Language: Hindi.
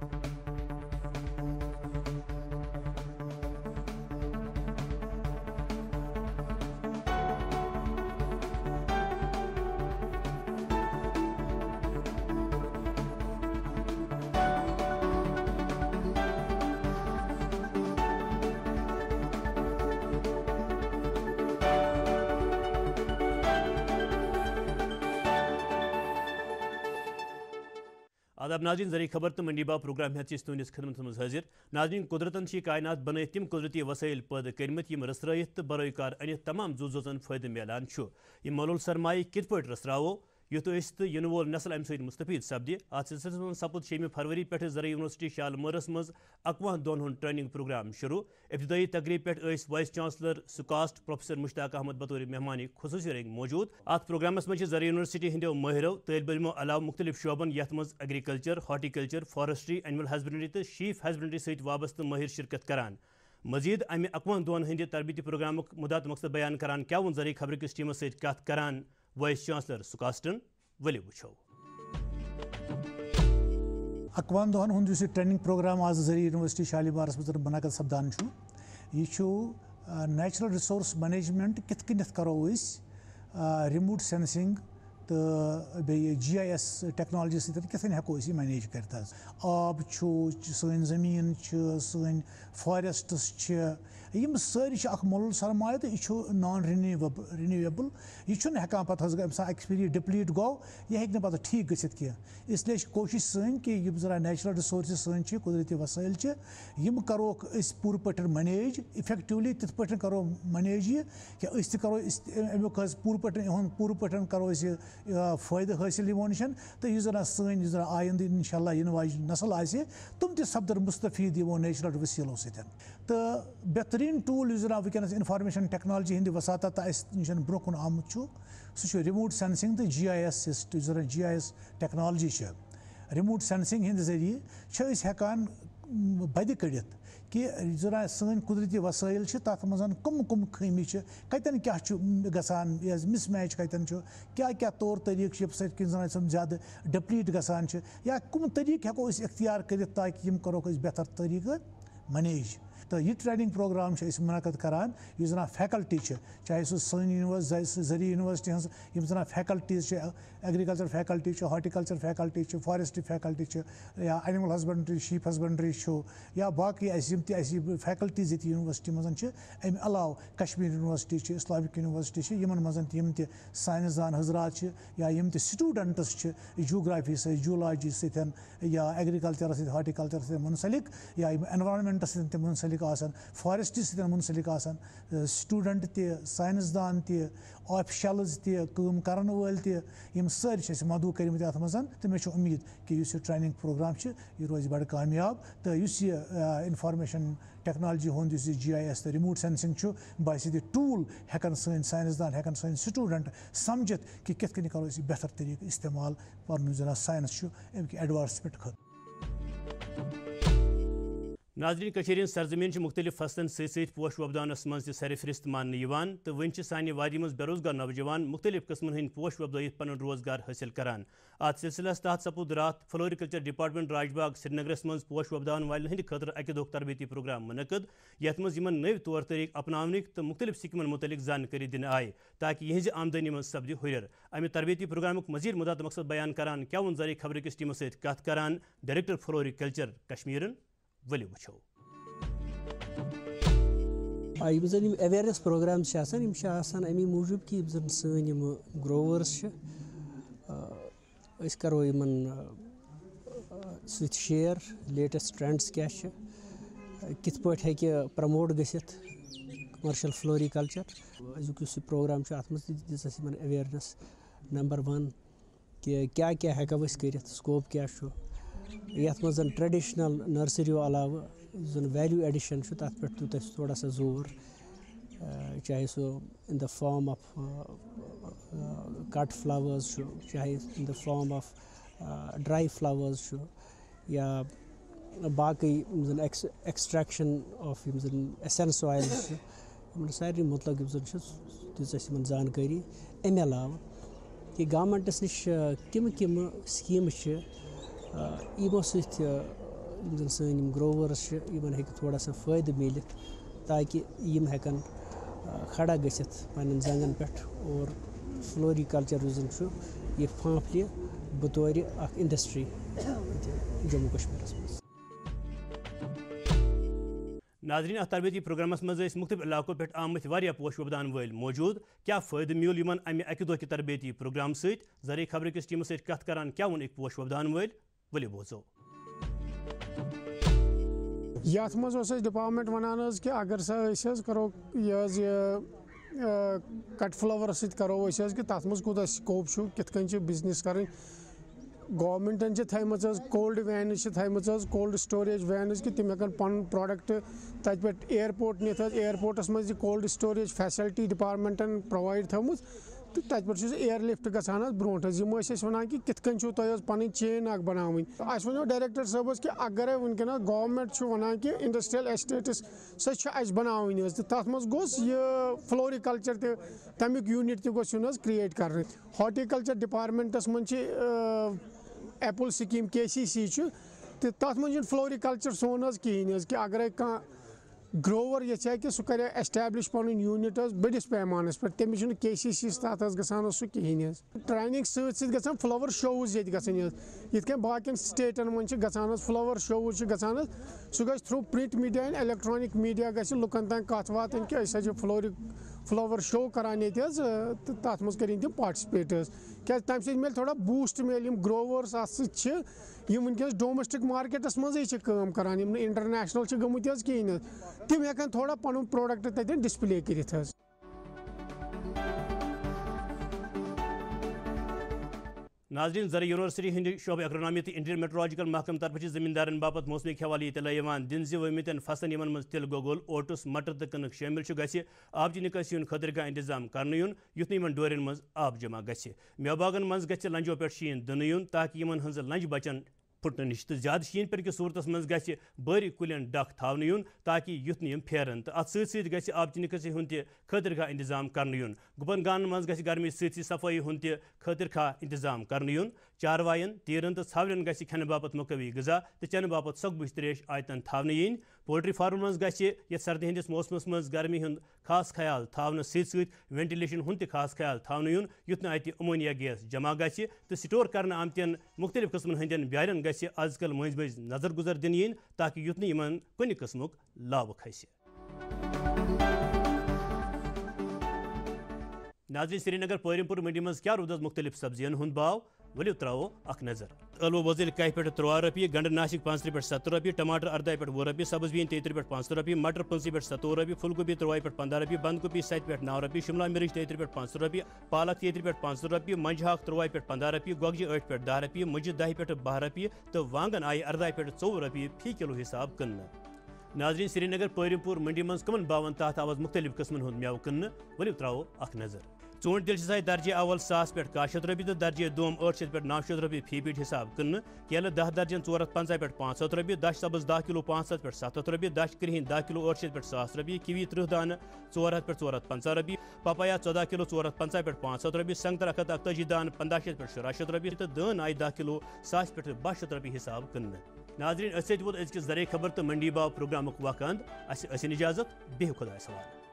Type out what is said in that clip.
thank you आदब नाजिन जरिए खबर तो मंडीबा प्रोग्राम हेत तुंदिस खदमत मज हाजिर नाजिन कुदरतन कायनात बन तम कुदरती वसाइल पैद कर्मित यम रसरत तो बरकार अनित तमाम जुजोजन फायदे मिलान यम मलूल सरमाय कित रसरो युत यन वोल नसल अमि सत मुस्तफीद सपदि अत सिलसिलस मं सपुद शेमि फरवरी पे जरा यूनिवर्सिटी शालमोरस मज अकवह दौन हूं ट्रेनिंग प्रोग्राम शुरू इब्तदाई तकरीब पे vice chancellor SKUAST professor Mushtaq Ahmad बतौर मेहमान खसूस रंग मौजूद अत प्रोग्रामस मज जरा यूनिवर्सिटी हंदो माहरो तलब इलमो अलाव मुख्तलिफ शोबन यथ मज agriculture horticulture forestry animal husbandry तो शीफ हजबेंड्री सत वस्त माहिर शिरकत कर मजीद अमि अकवह दौन हंदि तरबती प्रोग्राम मुदात मकसद बयान कर क्या वो जरिए खबर किस टीम सत कर वाइस चांसलर सुकास्टन वलि वो अकवान दोहन हूँ इस ट्रेनिंग प्रोग्राम आज जरिए यूनिवर्सिटी शालीबारस मज मुनद सपदान यह नेचुरल रिसोर्स मैनेजमेंट कित करो इस रिमोट सेंसिंग तो जी आई एस टेक्नोलॉजी सको मैनेज कर आब समीन सन फारेस्टस यम सारी मोल सरमाय तो यह नॉन रिन्यूएबल रिन्यूएबल यह हेकान पे इंसान डिप्लीट गो यह हे पे ठीक गि कह इसलिए कोशिश सन कि यम जरा नेचुरल रिसोर्स सन कुदरती वसाइल यम करो पूर पे मनेज इफेक्टिवली तिथ पे करो मनेज यह कि करो अमुक पूर पे इहुन पूर पे करो फायदे हासिल यमो नश तो यह जरा सन जरा आइंद इनशा इन वाज नसल आम त सपदन मुस्तफीद यमो नेचुरल वसीलों सो बेहतरीन टूल यस जनाब वनस इनफारमेशन टेक्नोजी हंद वसात अस ब्रो कु आमुत सह रिमोट सेंसिंग तो जी आई एस सिस्ट जो जी आई एस टेक्नोजी से रिमोट सेंसिंग हंद जरिए हेकान बद कड़ कि जरा सन कुदरती वसाइल तथ मज कम कम खमी कतन क्या ग मिस मैच कतन क्या क्या तौर तरीक सत जन ज्यादा डिप्लीट ग या कम तरीक हेको इख्तियार कर करो बेहतर तरीक मनेज तो यह ट्रेनिंग प्रोग्राम मुनद करान यह जना फैकल्टी चाहे सह सी जरिए यूनिवर्सिटी हम यम जना faculties agriculture faculty horticulture faculty forestry faculty या एनिमल हस्बेंड्री शीप हस्बेंड्री या बाकी अम फैकल्टीज ये यूनिवर्सिटी मज अलाव कश्मीर यूनिवर्सिटी इस्लामिक यूनिवर्सिटी यमन मजम तानसदान हजरा या यम तूडेंट्स जोग्राफी सोलॉजी सैन या एग्रीकल्चर सॉटिकल्चर सनसलिक या एनवायरमेंटस सनसलिक मुनसलिक स मुनसलिक स्टूडेंट तह साइंसदान तह ऑफिशलज तह कर वल तम सारे मदू कर्म तो मे उम्मीद कि इस ट्रेनिंग प्रोग्राम यह रोज बड़ कामयाब तो इस इंफॉर्मेशन टेक्नोलॉजी हूँ जी आई एस तो रिमोट सेंसिंग बासत टूल हेकन सन साइंसदान हेकन सन स्टूडेंट कि कित करो बेहतर तरीक इस्तेमाल पुन जना साइंस अमिक एडवांस पे खुद नाजरीन सरजमीन मुख्तलिफ फसलन सोश वोपदानस मं सरफहरिस्त मान तो वन सानि वादी मं बेरोजगार नौजवान मुख्तलिफ कस्मन हंद पोश वोपदाय पन रोजगार हासिल करान अत सिलसिलस तहत सपूद रात फ्लोरिकल्चर डिपार्टमेंट राजबाग श्रीनगरस मं पोश वोपदान वाले हंद खतर अकि दोह तरबती प्रोग्राम मुनद यथ नव तौर तरीक अपनावन तो मुख्तलिफ स्कीमन मुतलिक जानकारी दिन आए ताकि यहज आमदनी मं सपदि हुरर अमि तरबती प्रोग्राम मजीद मुदा मकसद बयान करान क्या जारी खबर किस टीमो सत करान डायरेक्टर फ्लोरिकल्चर कश्मीरन ؤلِو وٕچھو یِم زَن یِم ایٚویرنٮ۪س پرٛوگرامٕز چھِ آسان یِم چھِ آسان اَمی موٗجوٗب کہِ یِم زَن سٲنۍ یِم گرٛووٲرٕس چھِ أسۍ کَرو یِمَن سۭتۍ شِیر لیٹٮ۪سٹ ٹرٛٮ۪نٛڈٕس کیٛاہ چھِ کِتھ پٲٹھۍ ہیٚکہِ پرٛموٹ گٔژھِتھ کَمَرشَل فٕلوری کَلچَر أزیُک یُس یہِ پرٛوگرام چھُ اَتھ منٛز تہِ دِژ اَسہِ یِمَن ایٚویرنٮ۪س نمبر وَن کہِ کیٛاہ کیٛاہ ہٮ۪کو أسۍ کٔرِتھ سکوپ کیٛاہ چھُ यथ मजन ट्रेडिशनल नर्सरियों अलव जन वैल्यू एडिशन तथ पे तूत थोड़ा सा जोर चाहे so in the form of cut flowers चाहे in the form of dry flowers या बाकी जन एक्सट्रैक्शन ऑफ जन एसेंस ऑयल सारे मुतलक तीन जानकारी अमे अलावा कि गवर्नमेंटस नश किम किम स्कीम یِمو سۭتۍ یِم زَن سٲنۍ یِم گرٛووٲرٕس چھِ یِمَن ہیٚکہِ تھوڑا سا فٲیدٕ میٖلِتھ تاکہِ یِم ہٮ۪کَن کھڑا گٔژھِتھ پنٛنٮ۪ن زنٛگَن پٮ۪ٹھ اور فٕلوری کَلچَر یُس زَن چھُ یہِ پھانٛپھلہِ بطورِ اَکھ اِنڈَسٹِرٛی جموں کشمیٖرَس منٛز ناظریٖن اَتھ تربیتی پرٛوگرامَس منٛز ٲسۍ مُختلِف علاقو پٮ۪ٹھ آمٕتۍ واریاہ پوش وۄپدان وٲلۍ موجوٗد کیٛاہ فٲیدٕ میول یِمَن اَمہِ اَکہِ دۄہ کہِ تربیتی پرٛوگرام سۭتۍ زرعی خبرٕ کِس ٹیٖمَس سۭتۍ کَتھ کران کیٛاہ ووٚن أکۍ پوش وۄپدان وٲلۍ वलि बोजो ये मज डिपार्टमेंट वनान कि अगर सा करो ये कट फ्लावर सरो कि तथ मज कूद स्कोप कित बिजनेस करें गवर्मेंटन थम कोल्ड वैन थम कोल्ड स्टोरेज वैन कि तम हेन पन प्रोडक्ट तथ पे एयरपोर्ट नित एयरपोर्टस मज कोल्ड स्टोरेज फैसलटी डिपार्टमेंटन प्रोवाइड थम्स तो तत पे एयर लिफ्ट गान ब्रोट कि कित पन चेन अख बना अस वो डायरेक्टर साहब कि अगर वनक गवर्नमेंट वनान कि इंडस्ट्रियल एस्टेट्स सो बना तथ मे गोस यह फ्लोरिकल्चर तमिक यूनिट तह गो क्रिएट कर हॉर्टिकल्चर डिपार्टमेंटस मे एपल स्कीम के सी सी तो तथ मे फ्लोरिकल्चर सोन कहीं अगर कह ग्रोवर यह कि सह कर एस्टैब्लिश पुन यूनिट बड़स पैमानस पे तमिस के सी सी तहत गान सह ट्रेनिंग सत फ्लवर शोज ये गान बाकन स्टेटन मन गान फ्लवर शोज गान सू ग through print media and electronic media गुकन तक कत वातन कि फ्लोरिक फ्लावर शो करान ये तथ मज कर पार्टिसपेट क्या तम मिले थोड़ा बूस्ट मिले ग्रोवर्स अत डोमेस्टिक मार्केटस मजे कर इंटरनेशनल गमुत कहीं तम हेन थोड़ा पुन प्रोडक्ट तथन डिस्प्ले कर नाजरीन जर यूनिवर्सिटी हिंद शोब एक्नोमी तो इंडियन मेट्रोलॉजिकल महकम तरफ से जमींदारन बापत मौसमी हवाल इतला दिन वमित फसल इन मज तिल गोगोल ओटस मटर तो कनक शामिल ग आबची निकासी हूं कह इंतजाम कर युत इन डोरन मज आब जमा ग मेबागन मज ग लंजो पे शीन दिन ताकि इन हज लंज बचन फुटन नश तो ज्यादा शीन पे सूरत मं ग बड़ी कुलन डख थावन युन ताकि युत नम फेरन तो अत स आबची निकसी हूं ततर खा इंतजाम कर गुपन गान मज गर्मी सफाई हूं ततर खा इंतजाम कर चारवायन तीरन तो सवरन ग खेन बाप मुकवी गजा तो चेन बाप सगबुश त्रेश आयतन थावन इन पोल्ट्री फार्म मं ग सर्दी हंदिस मौसम मं गर्मी हूं खास ख्याल सत सेंटिलेशन हूं तास ख्याल थावन यून युत नत अमोनिया गैस जमा ग तो स्टोर कर आमत मुख्त कस्मन हंदन ब्यारन गि आजकल मज मज नजर गुजर दिन इन ताकि युत नमन कुन लाभ खस नाजरीन श्रीनगर पोरमपुर मंडी मं क्या रूद मुख्तलिफ सब्जियन हूं भाव वलि त्रो अख नजर अलवो बजल कह पे त्रुह रपि गंड नाशिक पांच पे सतर रपि टमाटर अर्दाह पे वह रपि सब्जबीन तेतर पे पांच रपि मटर पंच पे सतो रपि फुलगोभी त्रुह पे पंद्रह रपि बंदगोभी सत पे नौ रुपये शिमला मिर्च तेतर पे पांच रपि पालक तेतर पे पांच रपि मंज हाक त्रुह पे पंद्रह रुपये गोगजी अठ पे दह रपि मुंज दह पे बह रुपये तो वांगन आये अर्दाह पे चौव रपि फी किलो हिसाब कन् नाजरीन श्रीनगर पैरमपुर मंडी मं कम बावन तहत आवाज मुख्तलिफ मेव कन् वलि त्रो अख नजर चून तिल दर्जे अवल सास पे कह शत रोपये तो दर्जे दोम अठ शत पे नौ शत रोपये फी पीट हिसाब कन केल दह दर्जन ोर हथ पंचा पे पाँच हथ रोपये दश सब्ज दह किलो पाँच हथ पे सत हथ रोपये दश क्रीहन दह किलो अठ शत पे सास रोपये किवी त्रिह दान ोर हथ पे ोर हथ पंचा रोपये पपाया चौदह किलो ोर हथ पंचा पे पांच हथ रोपये संगतर अख अकतजी दान पंद शत पे शुरा शत रोपये तो दान आय दह किलो सास पे बह शत रोपये हिसाब कन नाजरीन अत वोत अजकिस दरे खबर तो मंडी बाव प्रोग्राम वकान अस इजाजत बेह खुदा सवाल